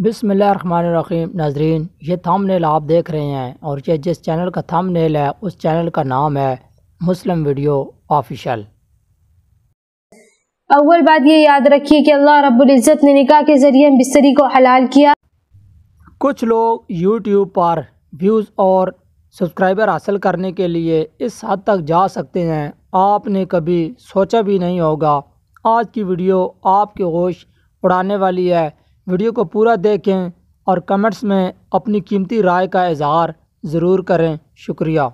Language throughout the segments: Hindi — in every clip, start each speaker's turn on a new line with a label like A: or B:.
A: बिसमीम नाजरीन ये थामनेल आप देख रहे हैं और ये जिस चैनल का थामनेल है उस चैनल का नाम है मुस्लिम वीडियो ऑफिशल
B: अव्वल बात ये याद रखिए कि अल्लाह रब्बुल इज़्ज़त ने निकाह के ज़रिए बिस्तरी को हलाल किया
A: कुछ लोग यूट्यूब पर व्यूज़ और सब्सक्राइबर हासिल करने के लिए इस हद तक जा सकते हैं आपने कभी सोचा भी नहीं होगा आज की वीडियो आपके होश उड़ाने वाली है वीडियो को पूरा देखें और कमेंट्स में अपनी कीमती राय का इजहार ज़रूर करें शुक्रिया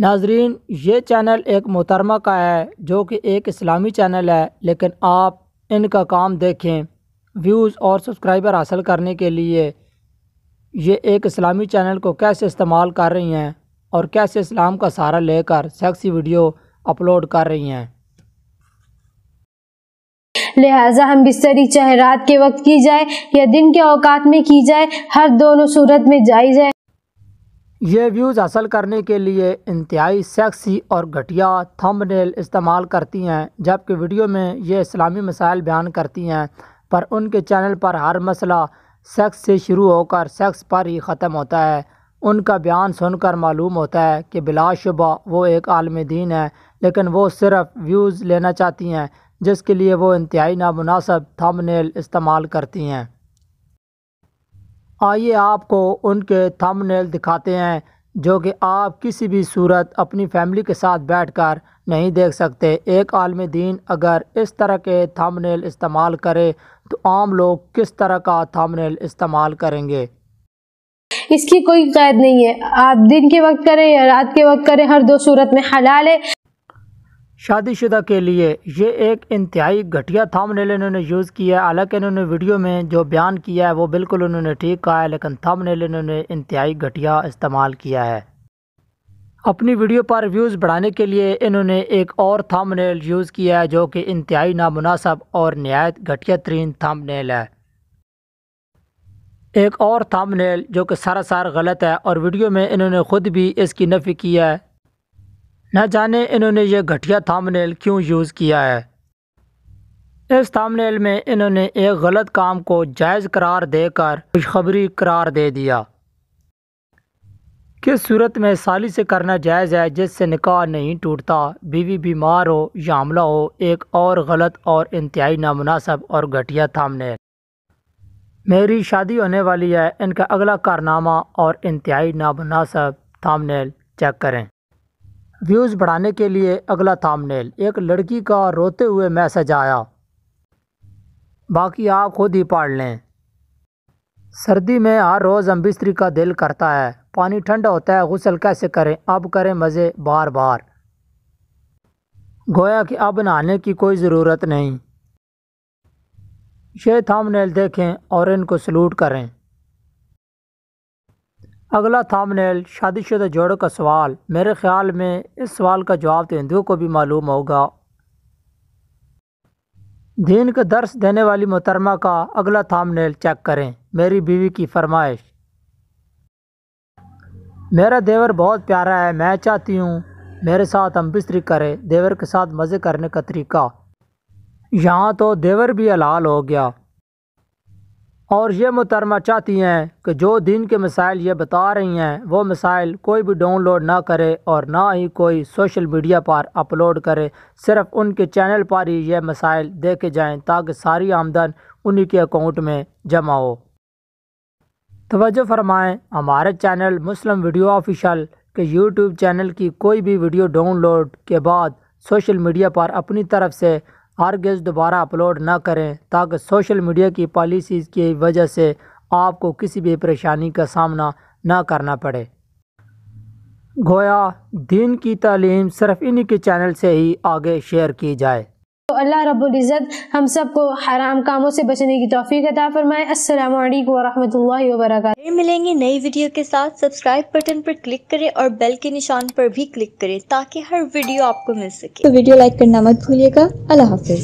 A: नाजरीन ये चैनल एक मोहतरमा का है जो कि एक इस्लामी चैनल है लेकिन आप इनका काम देखें व्यूज़ और सब्सक्राइबर हासिल करने के लिए ये एक इस्लामी चैनल को कैसे इस्तेमाल कर रही हैं और कैसे इस्लाम का सहारा लेकर सेक्सी वीडियो अपलोड कर रही हैं
B: लिहाजा हम बिस्तरी चाहे रात के वक्त की जाए या दिन के औकात में की जाए हर दोनों सूरत में जायज़ है
A: ये व्यूज़ हासिल करने के लिए इंतहाई सेक्सी और घटिया थंबनेल इस्तेमाल करती हैं जबकि वीडियो में ये इस्लामी मसाइल बयान करती हैं पर उनके चैनल पर हर मसला सेक्स से शुरू होकर सेक्स पर ही ख़त्म होता है उनका बयान सुनकर मालूम होता है कि बिलाशुबा वो एक आलम दीन है लेकिन वो सिर्फ व्यूज़ लेना चाहती हैं जिसके लिए वो इंतहाई नामनासब थंबनेल इस्तेमाल करती हैं आइए आपको उनके थंबनेल दिखाते हैं जो कि आप किसी भी सूरत अपनी फैमिली के साथ बैठकर नहीं देख सकते एक आलम दीन अगर इस तरह के थंबनेल इस्तेमाल करे तो आम लोग किस तरह का थंबनेल इस्तेमाल करेंगे
B: इसकी कोई कैद नहीं है आप दिन के वक्त करें या रात के वक्त करें हर दो सूरत में हलाल है
A: शादीशुदा के लिए ये एक इंतहाई घटिया थामनेल इन्होंने यूज़ किया है हालांकि इन्होंने वीडियो में जो बयान किया है वो बिल्कुल उन्होंने ठीक कहा है लेकिन थामनेल इन्होंने इंतहाई घटिया इस्तेमाल किया है अपनी वीडियो पर व्यूज़ बढ़ाने के लिए इन्होंने एक और थामनेल यूज़ किया है जो कि इंतहाई नामनासब और नहायत घटिया तरीन थामनेल है एक और थामनेल जो कि सरासार गलत है और वीडियो में इन्होंने ख़ुद भी इसकी नफ़ी की है न जाने इन्होंने ये घटिया थामनेल क्यों यूज़ किया है इस थामनेल में इन्होंने एक गलत काम को जायज़ करार देकर खुशखबरी करार दे दिया किस सूरत में साली से करना जायज़ है जिससे निकाह नहीं टूटता बीवी बीमार हो या हमला हो एक और गलत और इंतहाई नामनासब और घटिया थामनेल मेरी शादी होने वाली है इनका अगला कारनामा और इंतहाई नामनासब थामनेल चेक करें व्यूज़ बढ़ाने के लिए अगला थामनेल एक लड़की का रोते हुए मैसेज आया बाकी आप खुद ही पाड़ लें सर्दी में हर रोज़ हम बिस्तरी का दिल करता है पानी ठंडा होता है गसल कैसे करें अब करें मज़े बार बार गोया कि अब नहाने की कोई ज़रूरत नहीं ये थामनेल देखें और इनको सलूट करें अगला थामनेल शादीशुदा जोड़ों का सवाल मेरे ख्याल में इस सवाल का जवाब तो हिंदुओं को भी मालूम होगा दीन का दर्श देने वाली मोहतरमा का अगला थामनेल चेक करें मेरी बीवी की फरमाइश मेरा देवर बहुत प्यारा है मैं चाहती हूँ मेरे साथ हम बिस्तरी करें देवर के साथ मज़े करने का तरीका यहाँ तो देवर भी हलाल हो गया और ये मुतरमा चाहती हैं कि जो दिन के मसाइल ये बता रही हैं वो मसाइल कोई भी डाउनलोड ना करे और ना ही कोई सोशल मीडिया पर अपलोड करे सिर्फ उनके चैनल पर ही ये मसाइल देखे जाएं ताकि सारी आमदन उन्हीं के अकाउंट में जमा हो तोज्जो फरमाएँ हमारे चैनल मुस्लिम वीडियो ऑफिशल के यूट्यूब चैनल की कोई भी वीडियो डाउनलोड के बाद सोशल मीडिया पर अपनी तरफ से हरगिज़ दोबारा अपलोड ना करें ताकि सोशल मीडिया की पॉलिसीज़ की वजह से आपको किसी भी परेशानी का सामना ना करना पड़े गोया दीन की तालीम सिर्फ इन्हीं के चैनल से ही आगे शेयर की जाए
B: अल्लाह इज़्ज़त हम सबको हराम कामों से बचने की तोफ़ी अदा फरमाए असल वरहमल वर्क मिलेंगे नई वीडियो के साथ सब्सक्राइब बटन पर क्लिक करें और बेल के निशान पर भी क्लिक करें ताकि हर वीडियो आपको मिल सके तो
A: वीडियो लाइक करना
B: मत भूलिएगा अल्लाह हाफिज़